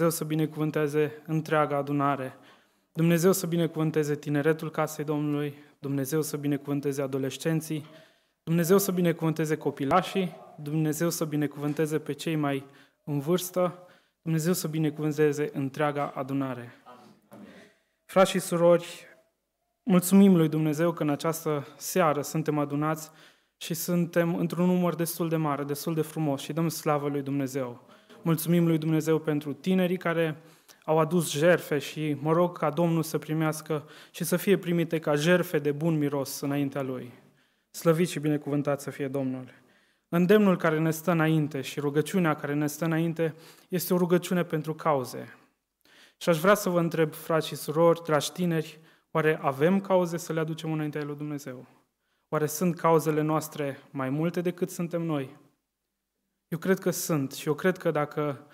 Dumnezeu să binecuvânteze întreaga adunare. Dumnezeu să binecuvânteze tineretul casei Domnului, Dumnezeu să binecuvânteze adolescenții, Dumnezeu să binecuvânteze copilașii, Dumnezeu să binecuvânteze pe cei mai în vârstă, Dumnezeu să binecuvânteze întreaga adunare. Frați și surori, mulțumim lui Dumnezeu că în această seară suntem adunați și suntem într-un număr destul de mare, destul de frumos și dăm slavă lui Dumnezeu. Mulțumim lui Dumnezeu pentru tinerii care au adus jerfe și mă rog ca Domnul să primească și să fie primite ca jerfe de bun miros înaintea Lui. Slăvit și binecuvântat să fie Domnul! Îndemnul care ne stă înainte și rugăciunea care ne stă înainte este o rugăciune pentru cauze. Și aș vrea să vă întreb, frați și surori, dragi tineri, oare avem cauze să le aducem înaintea lui Dumnezeu? Oare sunt cauzele noastre mai multe decât suntem noi? Eu cred că sunt și eu cred că dacă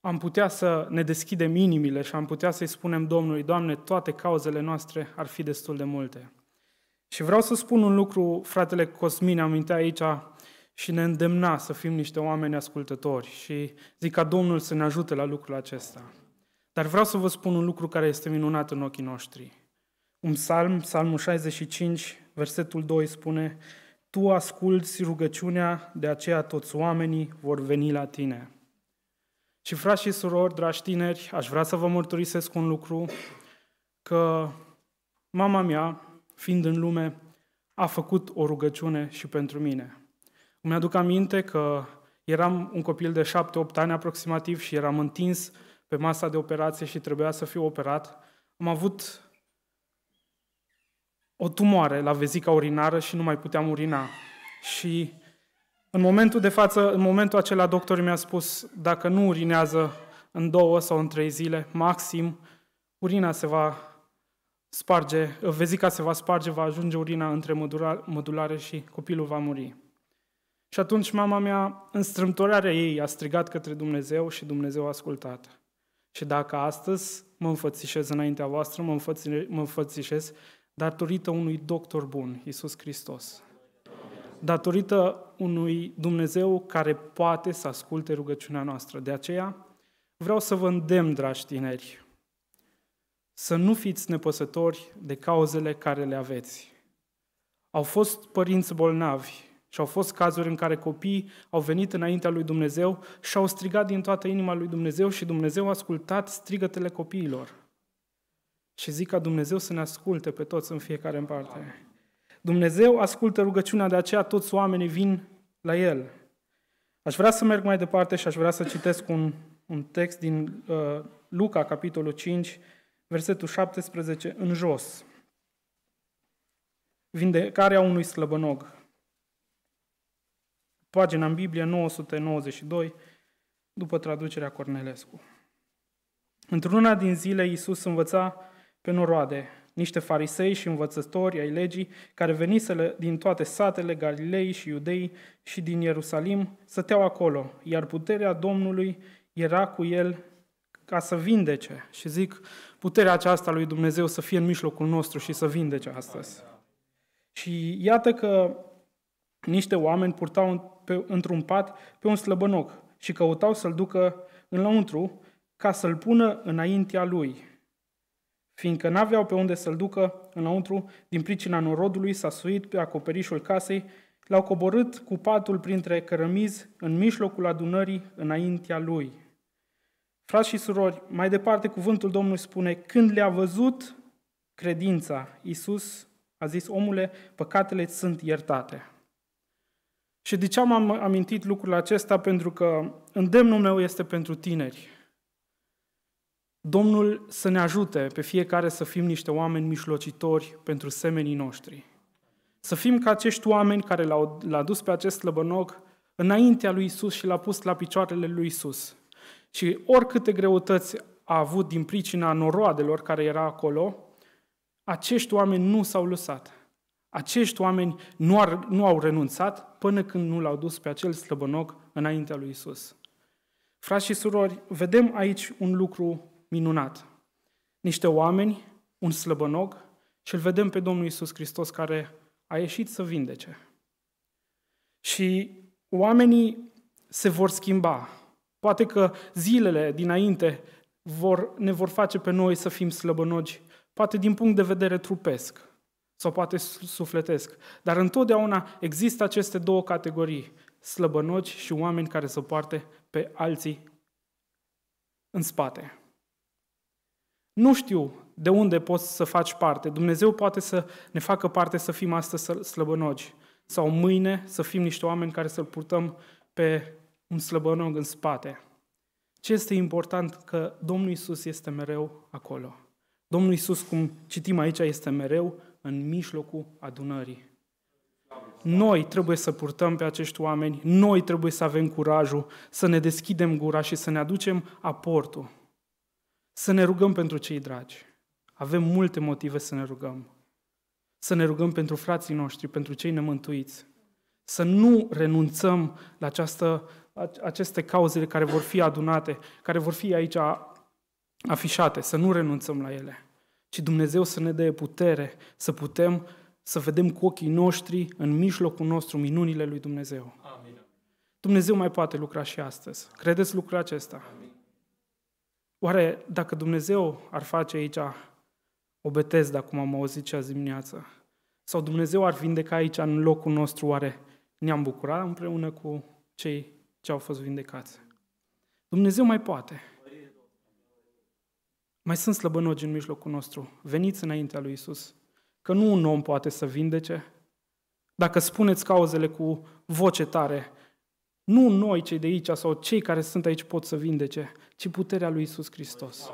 am putea să ne deschidem inimile și am putea să-i spunem Domnului, Doamne, toate cauzele noastre ar fi destul de multe. Și vreau să spun un lucru, fratele Cosmin amintea aici și ne îndemna să fim niște oameni ascultători și zic ca Domnul să ne ajute la lucrul acesta. Dar vreau să vă spun un lucru care este minunat în ochii noștri. Un psalm, psalmul 65, versetul 2 spune tu asculți rugăciunea, de aceea toți oamenii vor veni la tine. Și frați și surori, dragi tineri, aș vrea să vă mărturisesc un lucru, că mama mea, fiind în lume, a făcut o rugăciune și pentru mine. Îmi aduc aminte că eram un copil de șapte-opt ani aproximativ și eram întins pe masa de operație și trebuia să fiu operat. Am avut o tumoare la vezica urinară și nu mai puteam urina. Și în momentul de față, în momentul acela, doctorul mi-a spus, dacă nu urinează în două sau în trei zile, maxim, urina se va sparge, vezica se va sparge, va ajunge urina între mădulare și copilul va muri. Și atunci mama mea, în strâmtorarea ei, a strigat către Dumnezeu și Dumnezeu a ascultat. Și dacă astăzi mă înfățișez înaintea voastră, mă, mă înfățișez datorită unui doctor bun, Isus Hristos, datorită unui Dumnezeu care poate să asculte rugăciunea noastră. De aceea, vreau să vă îndemn, dragi tineri, să nu fiți nepăsători de cauzele care le aveți. Au fost părinți bolnavi și au fost cazuri în care copiii au venit înaintea lui Dumnezeu și au strigat din toată inima lui Dumnezeu și Dumnezeu a ascultat strigătele copiilor și zic ca Dumnezeu să ne asculte pe toți în fiecare în parte. Dumnezeu ascultă rugăciunea, de aceea toți oamenii vin la El. Aș vrea să merg mai departe și aș vrea să citesc un, un text din uh, Luca, capitolul 5, versetul 17, în jos. Vindecarea unui slăbănog. Pagina în Biblie 992, după traducerea Cornelescu. Într-una din zile, Iisus învăța pe noroade niște farisei și învățători ai legii care veniseră din toate satele Galilei și Iudei și din Ierusalim, stăteau acolo, iar puterea Domnului era cu el ca să vindece. Și zic, puterea aceasta lui Dumnezeu să fie în mijlocul nostru și să vindece astăzi. Și iată că niște oameni purtau într-un pat pe un slăbănoc și căutau să-l ducă înăuntru ca să-l pună înaintea lui fiindcă n-aveau pe unde să-l ducă înăuntru, din pricina norodului s-a suit pe acoperișul casei, l-au coborât cu patul printre cărămizi în mijlocul adunării înaintea lui. Frați și surori, mai departe cuvântul Domnului spune, când le-a văzut credința, Iisus a zis, omule, păcatele sunt iertate. Și de ce am amintit lucrul acesta? Pentru că îndemnul meu este pentru tineri. Domnul să ne ajute pe fiecare să fim niște oameni mișlocitori pentru semenii noștri. Să fim ca acești oameni care l-au, l-au dus pe acest slăbănoc înaintea lui Isus și l-a pus la picioarele lui Isus. Și oricâte greutăți a avut din pricina noroadelor care era acolo, acești oameni nu s-au lăsat. Acești oameni nu, ar, nu au renunțat până când nu l-au dus pe acel slăbănoc înaintea lui Isus. Frați și surori, vedem aici un lucru minunat. Niște oameni, un slăbănog și îl vedem pe Domnul Isus Hristos care a ieșit să vindece. Și oamenii se vor schimba. Poate că zilele dinainte vor, ne vor face pe noi să fim slăbănogi, poate din punct de vedere trupesc sau poate sufletesc. Dar întotdeauna există aceste două categorii, slăbănogi și oameni care se poarte pe alții în spate. Nu știu de unde poți să faci parte. Dumnezeu poate să ne facă parte să fim astăzi slăbănogi sau mâine să fim niște oameni care să-l purtăm pe un slăbănog în spate. Ce este important? Că Domnul Isus este mereu acolo. Domnul Isus, cum citim aici, este mereu în mijlocul adunării. Noi trebuie să purtăm pe acești oameni, noi trebuie să avem curajul, să ne deschidem gura și să ne aducem aportul. Să ne rugăm pentru cei dragi. Avem multe motive să ne rugăm. Să ne rugăm pentru frații noștri, pentru cei nemântuiți. Să nu renunțăm la această, aceste cauze care vor fi adunate, care vor fi aici afișate, să nu renunțăm la ele, ci Dumnezeu să ne dea putere să putem să vedem cu ochii noștri, în mijlocul nostru, minunile lui Dumnezeu. Amin. Dumnezeu mai poate lucra și astăzi. Credeți lucrul acesta? Amin. Oare dacă Dumnezeu ar face aici o betezdă, cum am auzit și azi dimineață, sau Dumnezeu ar vindeca aici în locul nostru, oare ne-am bucurat împreună cu cei ce au fost vindecați? Dumnezeu mai poate. Mai sunt slăbănogi în mijlocul nostru. Veniți înaintea lui Isus. Că nu un om poate să vindece. Dacă spuneți cauzele cu voce tare, nu noi cei de aici sau cei care sunt aici pot să vindece, ci puterea lui Isus Hristos.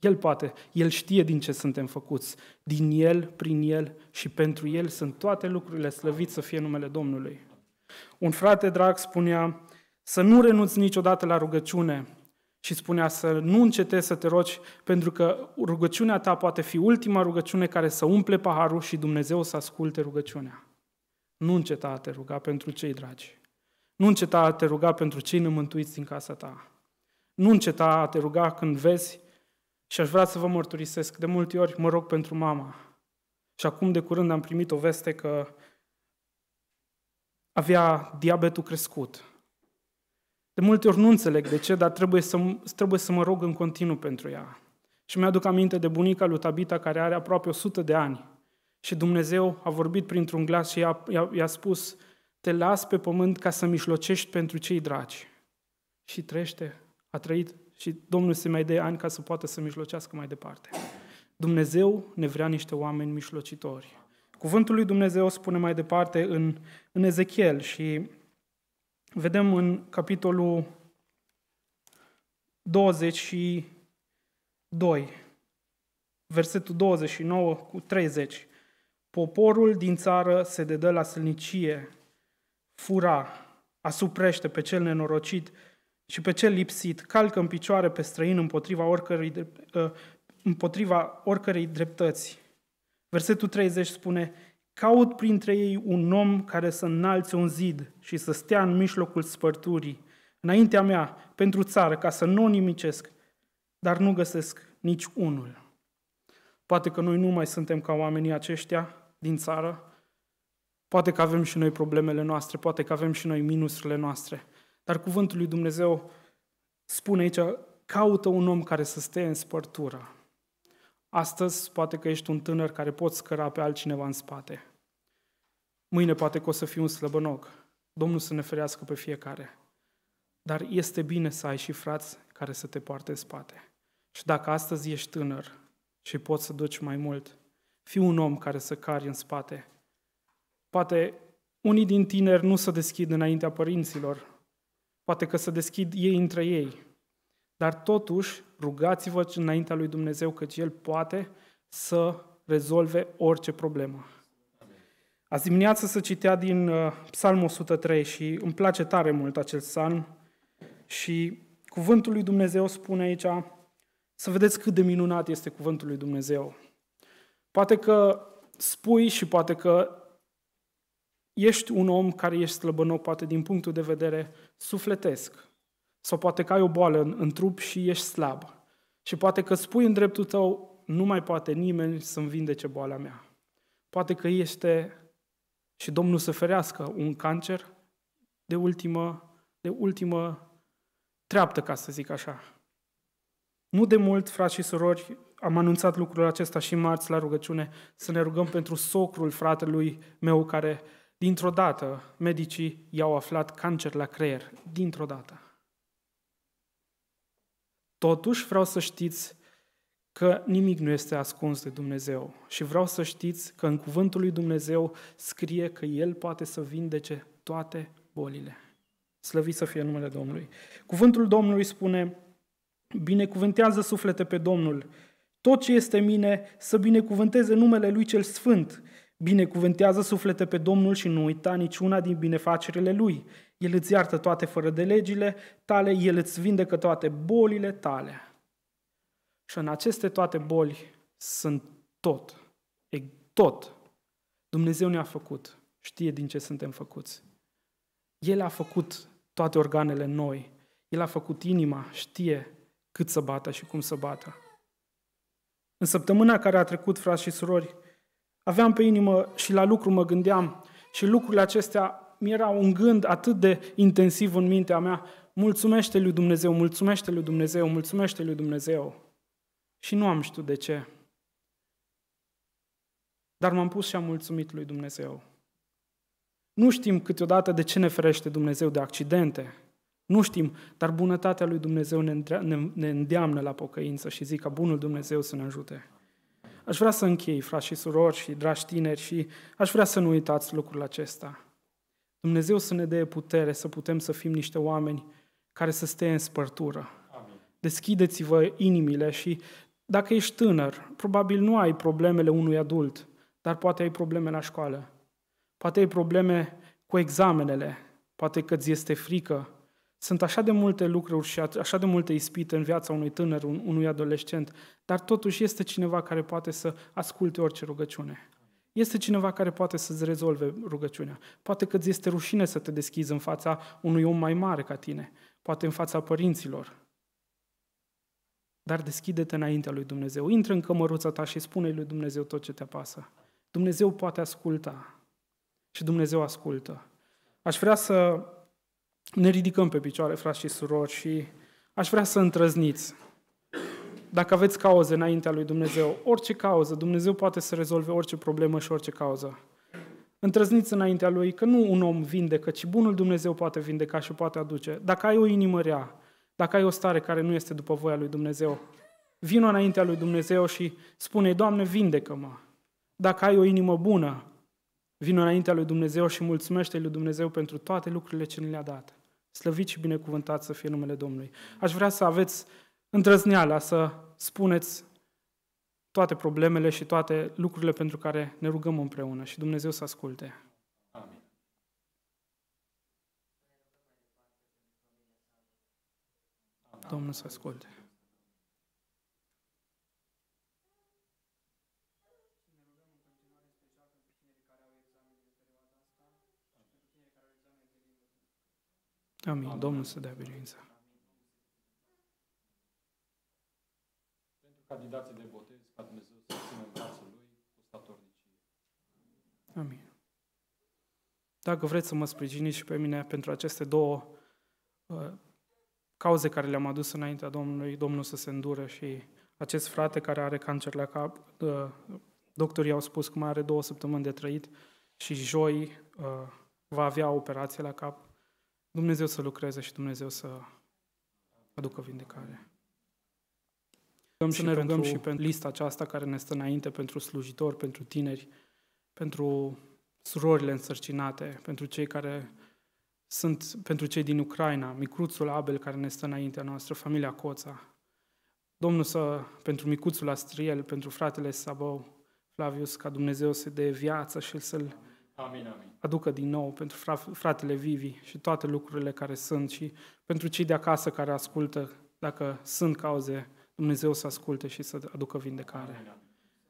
El poate, El știe din ce suntem făcuți. Din El, prin El și pentru El sunt toate lucrurile slăvit să fie numele Domnului. Un frate drag spunea să nu renunți niciodată la rugăciune și spunea să nu încetezi să te rogi pentru că rugăciunea ta poate fi ultima rugăciune care să umple paharul și Dumnezeu să asculte rugăciunea. Nu înceta a te ruga pentru cei dragi. Nu înceta a te ruga pentru cei nemântuiți din casa ta. Nu înceta a te ruga când vezi și aș vrea să vă mărturisesc. De multe ori mă rog pentru mama. Și acum de curând am primit o veste că avea diabetul crescut. De multe ori nu înțeleg de ce, dar trebuie să, trebuie să mă rog în continuu pentru ea. Și mi-aduc aminte de bunica lui Tabita, care are aproape 100 de ani. Și Dumnezeu a vorbit printr-un glas și i-a, i-a, i-a spus, te las pe pământ ca să mișlocești pentru cei dragi. Și trește, a trăit și Domnul se mai dă ani ca să poată să mijlocească mai departe. Dumnezeu ne vrea niște oameni mișlocitori. Cuvântul lui Dumnezeu spune mai departe în, în Ezechiel și vedem în capitolul 22, versetul 29 cu 30. Poporul din țară se dedă la sălnicie fura, asuprește pe cel nenorocit și pe cel lipsit, calcă în picioare pe străin împotriva oricărei, ă, împotriva oricărei dreptăți. Versetul 30 spune, Caut printre ei un om care să înalțe un zid și să stea în mijlocul spărturii, înaintea mea, pentru țară, ca să nu nimicesc, dar nu găsesc nici unul. Poate că noi nu mai suntem ca oamenii aceștia din țară, Poate că avem și noi problemele noastre, poate că avem și noi minusurile noastre, dar cuvântul lui Dumnezeu spune aici, caută un om care să stea în spărtură. Astăzi poate că ești un tânăr care poți scăra pe altcineva în spate. Mâine poate că o să fii un slăbănoc. Domnul să ne ferească pe fiecare. Dar este bine să ai și frați care să te poarte în spate. Și dacă astăzi ești tânăr și poți să duci mai mult, fii un om care să cari în spate Poate unii din tineri nu se deschid înaintea părinților, poate că se deschid ei între ei, dar totuși rugați-vă înaintea lui Dumnezeu că El poate să rezolve orice problemă. Azi dimineață se citea din uh, Psalmul 103 și îmi place tare mult acel psalm și cuvântul lui Dumnezeu spune aici să vedeți cât de minunat este cuvântul lui Dumnezeu. Poate că spui și poate că ești un om care ești slăbănoc, poate din punctul de vedere sufletesc, sau poate că ai o boală în, în trup și ești slab. Și poate că spui în dreptul tău, nu mai poate nimeni să-mi vindece boala mea. Poate că este, și Domnul să ferească, un cancer de ultimă, de ultimă treaptă, ca să zic așa. Nu de mult, frați și surori, am anunțat lucrul acesta și marți la rugăciune, să ne rugăm pentru socrul fratelui meu care Dintr-o dată, medicii i-au aflat cancer la creier. Dintr-o dată. Totuși, vreau să știți că nimic nu este ascuns de Dumnezeu și vreau să știți că în cuvântul lui Dumnezeu scrie că El poate să vindece toate bolile. Slăvit să fie numele Domnului. Cuvântul Domnului spune, binecuvântează suflete pe Domnul, tot ce este mine să binecuvânteze numele Lui cel Sfânt Binecuvântează suflete pe Domnul și nu uita niciuna din binefacerile Lui. El îți iartă toate fără de legile tale, El îți vindecă toate bolile tale. Și în aceste toate boli sunt tot. E tot. Dumnezeu ne-a făcut. Știe din ce suntem făcuți. El a făcut toate organele noi. El a făcut inima, știe cât să bată și cum să bată. În săptămâna care a trecut, frați și surori, Aveam pe inimă și la lucru mă gândeam și lucrurile acestea mi era un gând atât de intensiv în mintea mea. Mulțumește lui Dumnezeu, mulțumește lui Dumnezeu, mulțumește lui Dumnezeu. Și nu am știut de ce. Dar m-am pus și am mulțumit lui Dumnezeu. Nu știm câteodată de ce ne ferește Dumnezeu de accidente. Nu știm, dar bunătatea lui Dumnezeu ne, ne îndeamnă la pocăință și zic ca bunul Dumnezeu să ne ajute. Aș vrea să închei, frați și surori și dragi tineri, și aș vrea să nu uitați lucrul acesta. Dumnezeu să ne dea putere să putem să fim niște oameni care să stea în spărtură. Amin. Deschideți-vă inimile și dacă ești tânăr, probabil nu ai problemele unui adult, dar poate ai probleme la școală, poate ai probleme cu examenele, poate că ți este frică, sunt așa de multe lucruri și așa de multe ispite în viața unui tânăr, unui adolescent, dar totuși este cineva care poate să asculte orice rugăciune. Este cineva care poate să-ți rezolve rugăciunea. Poate că ți este rușine să te deschizi în fața unui om mai mare ca tine, poate în fața părinților. Dar deschide-te înaintea lui Dumnezeu. Intră în cămăruța ta și spune lui Dumnezeu tot ce te apasă. Dumnezeu poate asculta. Și Dumnezeu ascultă. Aș vrea să ne ridicăm pe picioare, frați și surori, și aș vrea să întrăzniți. Dacă aveți cauze înaintea lui Dumnezeu, orice cauză, Dumnezeu poate să rezolve orice problemă și orice cauză. Întrăzniți înaintea lui că nu un om vindecă, ci bunul Dumnezeu poate vindeca și poate aduce. Dacă ai o inimă rea, dacă ai o stare care nu este după voia lui Dumnezeu, vino înaintea lui Dumnezeu și spune, Doamne, vindecă-mă. Dacă ai o inimă bună, Vino înaintea lui Dumnezeu și mulțumește lui Dumnezeu pentru toate lucrurile ce ne le-a dat. Slăvit și binecuvântat să fie numele Domnului. Aș vrea să aveți îndrăzneala să spuneți toate problemele și toate lucrurile pentru care ne rugăm împreună și Dumnezeu să asculte. Amin. Domnul să asculte. Amin. Domnul să dea biruința. Pentru candidații de botez, ca Dumnezeu să țină în brațul lui, cu statornicie. Amin. Dacă vreți să mă sprijiniți și pe mine pentru aceste două uh, cauze care le-am adus înaintea Domnului, Domnul să se îndure și acest frate care are cancer la cap, uh, doctorii au spus că mai are două săptămâni de trăit și joi uh, va avea operație la cap Dumnezeu să lucreze și Dumnezeu să aducă vindecare. Rugăm și, și ne rugăm pentru... și pentru lista aceasta care ne stă înainte, pentru slujitori, pentru tineri, pentru surorile însărcinate, pentru cei care sunt, pentru cei din Ucraina, micuțul Abel care ne stă înaintea noastră, familia Coța. Domnul să, pentru micuțul Astriel, pentru fratele Sabău, Flavius, ca Dumnezeu să dea viață și să-l Amin, amin. Aducă din nou pentru fratele Vivi și toate lucrurile care sunt și pentru cei de acasă care ascultă, dacă sunt cauze, Dumnezeu să asculte și să aducă vindecare. Amin,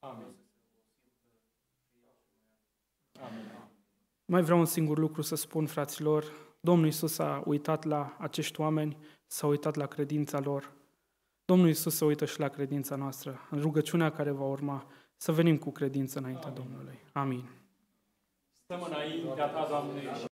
amin. Amin. Amin. Mai vreau un singur lucru să spun, fraților, Domnul Isus a uitat la acești oameni, s-a uitat la credința lor. Domnul Isus se uită și la credința noastră, în rugăciunea care va urma, să venim cu credință înaintea Domnului. Amin. Stăm înaintea ta, Doamne,